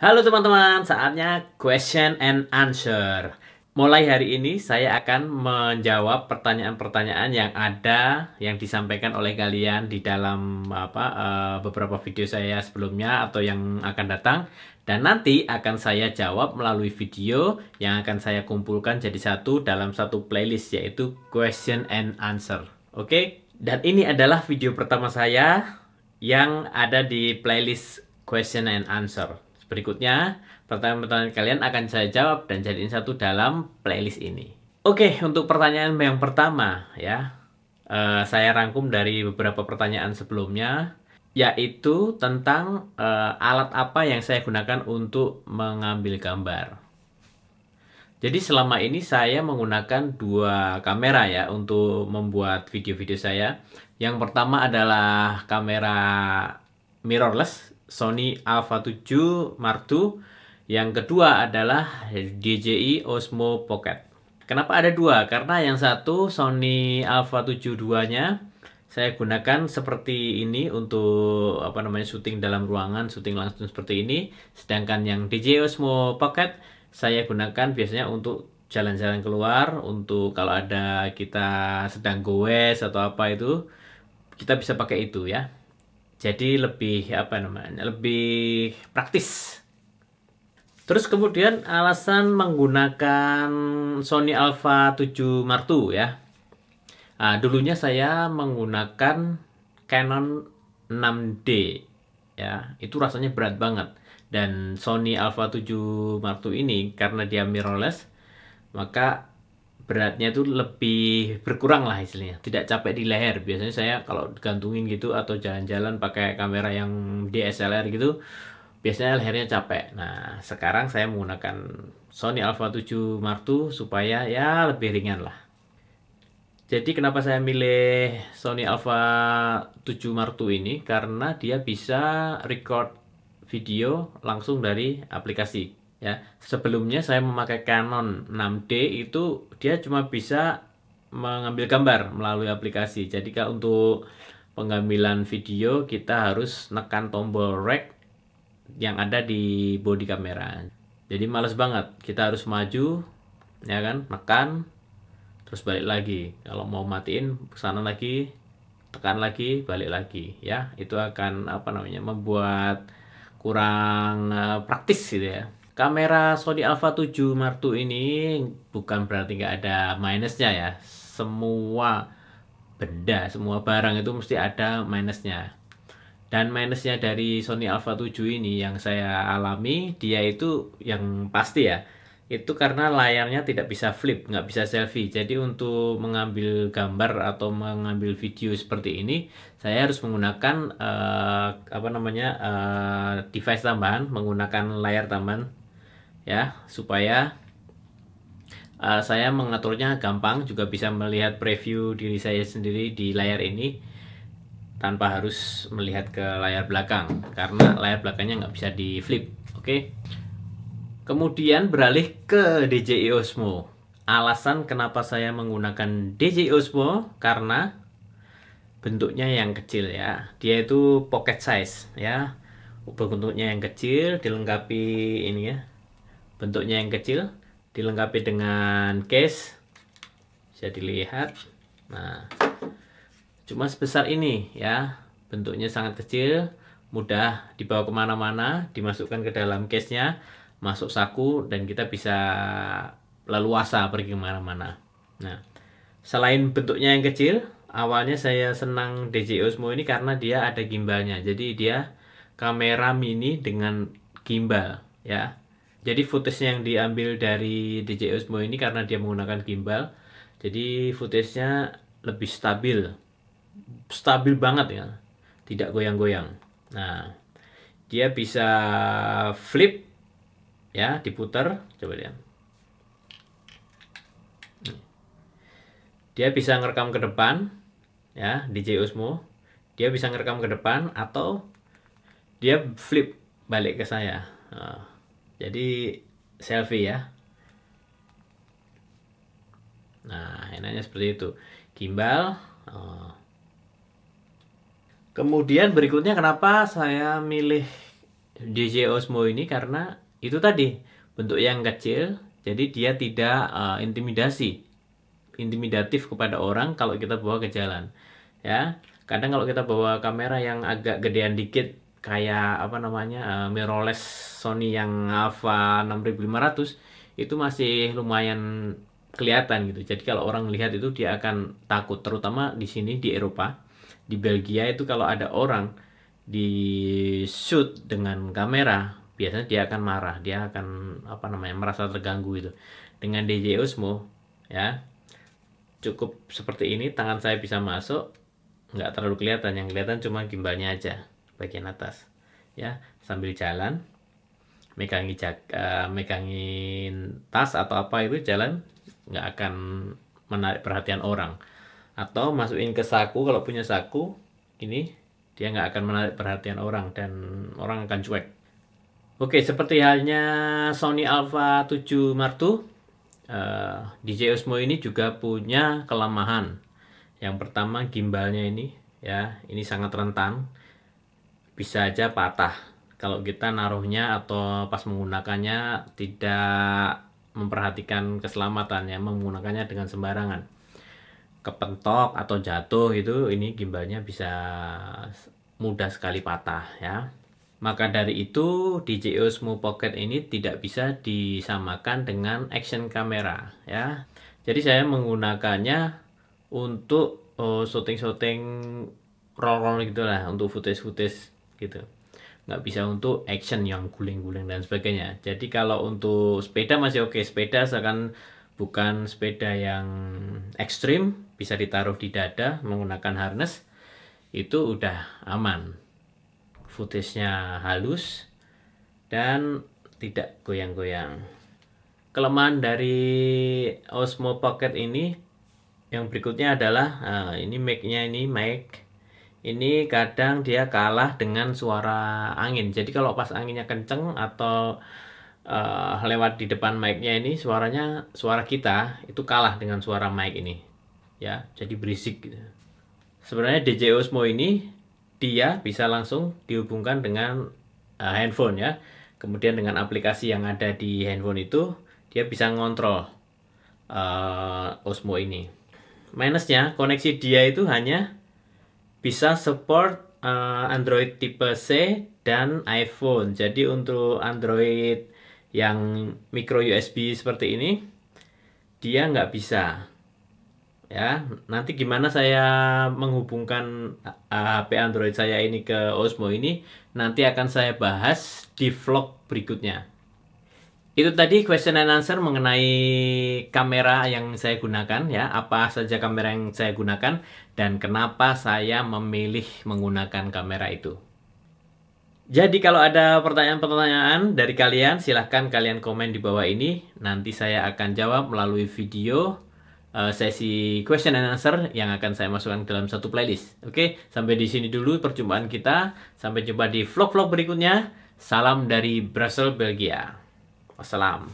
Halo teman-teman, saatnya question and answer. Mulai hari ini saya akan menjawab pertanyaan-pertanyaan yang ada yang disampaikan oleh kalian di dalam apa eh, beberapa video saya sebelumnya atau yang akan datang dan nanti akan saya jawab melalui video yang akan saya kumpulkan jadi satu dalam satu playlist yaitu question and answer. Oke? Dan ini adalah video pertama saya yang ada di playlist question and answer. Berikutnya, pertanyaan-pertanyaan kalian akan saya jawab dan jadiin satu dalam playlist ini. Oke, untuk pertanyaan yang pertama ya, uh, saya rangkum dari beberapa pertanyaan sebelumnya, yaitu tentang uh, alat apa yang saya gunakan untuk mengambil gambar. Jadi selama ini saya menggunakan dua kamera ya untuk membuat video-video saya. Yang pertama adalah kamera mirrorless Sony Alpha 7 Mark II. Yang kedua adalah DJI e Osmo Pocket. Kenapa ada dua? Karena yang satu Sony Alpha 7 duanya nya saya gunakan seperti ini untuk apa namanya syuting dalam ruangan, syuting langsung seperti ini. Sedangkan yang DJI e Osmo Pocket saya gunakan biasanya untuk jalan-jalan keluar untuk kalau ada kita sedang goes atau apa itu kita bisa pakai itu ya jadi lebih apa namanya lebih praktis terus kemudian alasan menggunakan Sony Alpha 7 Mark II ya nah, dulunya saya menggunakan Canon 6D ya itu rasanya berat banget dan Sony Alpha 7 Mark II ini karena dia mirrorless maka beratnya itu lebih berkurang lah istilahnya tidak capek di leher biasanya saya kalau gantungin gitu atau jalan-jalan pakai kamera yang DSLR gitu biasanya lehernya capek nah sekarang saya menggunakan Sony Alpha 7 Mark II supaya ya lebih ringan lah jadi kenapa saya milih Sony Alpha 7 Mark II ini karena dia bisa record video langsung dari aplikasi ya sebelumnya saya memakai Canon 6D itu dia cuma bisa mengambil gambar melalui aplikasi jadi kalau untuk pengambilan video kita harus nekan tombol rec yang ada di body kamera jadi males banget kita harus maju ya kan nekan terus balik lagi kalau mau matiin kesana lagi tekan lagi balik lagi ya itu akan apa namanya membuat kurang eh, praktis gitu ya Kamera Sony Alpha 7 Mark II ini bukan berarti nggak ada minusnya ya. Semua benda, semua barang itu mesti ada minusnya. Dan minusnya dari Sony Alpha 7 ini yang saya alami, dia itu yang pasti ya, itu karena layarnya tidak bisa flip, nggak bisa selfie. Jadi untuk mengambil gambar atau mengambil video seperti ini, saya harus menggunakan uh, apa namanya uh, device tambahan, menggunakan layar tambahan ya supaya uh, saya mengaturnya gampang juga bisa melihat preview diri saya sendiri di layar ini tanpa harus melihat ke layar belakang karena layar belakangnya nggak bisa di flip oke okay? kemudian beralih ke DJI Osmo alasan kenapa saya menggunakan DJI Osmo karena bentuknya yang kecil ya dia itu pocket size ya bentuknya yang kecil dilengkapi ini ya bentuknya yang kecil dilengkapi dengan case bisa dilihat nah cuma sebesar ini ya bentuknya sangat kecil mudah dibawa kemana-mana dimasukkan ke dalam case nya masuk saku dan kita bisa leluasa pergi kemana-mana nah selain bentuknya yang kecil awalnya saya senang DJ Osmo ini karena dia ada gimbalnya jadi dia kamera mini dengan gimbal ya jadi footage yang diambil dari DJI Osmo ini karena dia menggunakan gimbal, jadi footage-nya lebih stabil, stabil banget ya, tidak goyang-goyang. Nah, dia bisa flip ya, diputar, coba lihat. Dia bisa ngerekam ke depan ya, DJI Osmo. Dia bisa ngerekam ke depan atau dia flip balik ke saya. Nah jadi selfie ya. Nah, enaknya seperti itu. Gimbal. Oh. Kemudian berikutnya kenapa saya milih DJ Osmo ini karena itu tadi bentuk yang kecil, jadi dia tidak uh, intimidasi, intimidatif kepada orang kalau kita bawa ke jalan. Ya, kadang kalau kita bawa kamera yang agak gedean dikit kayak apa namanya uh, mirrorless Sony yang Alpha 6500 itu masih lumayan kelihatan gitu. Jadi kalau orang lihat itu dia akan takut terutama di sini di Eropa. Di Belgia itu kalau ada orang di shoot dengan kamera biasanya dia akan marah, dia akan apa namanya merasa terganggu itu. Dengan DJI Osmo ya cukup seperti ini tangan saya bisa masuk nggak terlalu kelihatan yang kelihatan cuma gimbalnya aja bagian atas ya sambil jalan megangi jak, uh, eh, megangin tas atau apa itu jalan nggak akan menarik perhatian orang atau masukin ke saku kalau punya saku ini dia nggak akan menarik perhatian orang dan orang akan cuek oke seperti halnya Sony Alpha 7 Mark uh, eh, DJ Osmo ini juga punya kelemahan yang pertama gimbalnya ini ya ini sangat rentan bisa aja patah kalau kita naruhnya atau pas menggunakannya tidak memperhatikan keselamatannya menggunakannya dengan sembarangan kepentok atau jatuh itu ini gimbalnya bisa mudah sekali patah ya maka dari itu DJI Osmo Pocket ini tidak bisa disamakan dengan action kamera ya jadi saya menggunakannya untuk syuting syuting oh, roll-roll gitulah untuk footage-footage gitu nggak bisa untuk action yang guling-guling dan sebagainya jadi kalau untuk sepeda masih oke sepeda seakan bukan sepeda yang ekstrim bisa ditaruh di dada menggunakan harness itu udah aman footage-nya halus dan tidak goyang-goyang kelemahan dari Osmo Pocket ini yang berikutnya adalah eh, ini make nya ini mic ini kadang dia kalah dengan suara angin. Jadi kalau pas anginnya kenceng atau uh, lewat di depan mic-nya ini suaranya suara kita itu kalah dengan suara mic ini. Ya, jadi berisik gitu. Sebenarnya DJ Osmo ini dia bisa langsung dihubungkan dengan uh, handphone ya. Kemudian dengan aplikasi yang ada di handphone itu dia bisa ngontrol uh, Osmo ini. Minusnya koneksi dia itu hanya bisa support uh, Android tipe C dan iPhone. Jadi untuk Android yang micro USB seperti ini dia nggak bisa. Ya, nanti gimana saya menghubungkan HP eh, Android saya ini ke Osmo ini nanti akan saya bahas di vlog berikutnya. Itu tadi question and answer mengenai kamera yang saya gunakan ya, apa saja kamera yang saya gunakan dan kenapa saya memilih menggunakan kamera itu. Jadi kalau ada pertanyaan-pertanyaan dari kalian silahkan kalian komen di bawah ini nanti saya akan jawab melalui video eh, sesi question and answer yang akan saya masukkan dalam satu playlist. Oke, sampai di sini dulu perjumpaan kita. Sampai jumpa di vlog-vlog berikutnya. Salam dari Brussels, Belgia. Wassalam.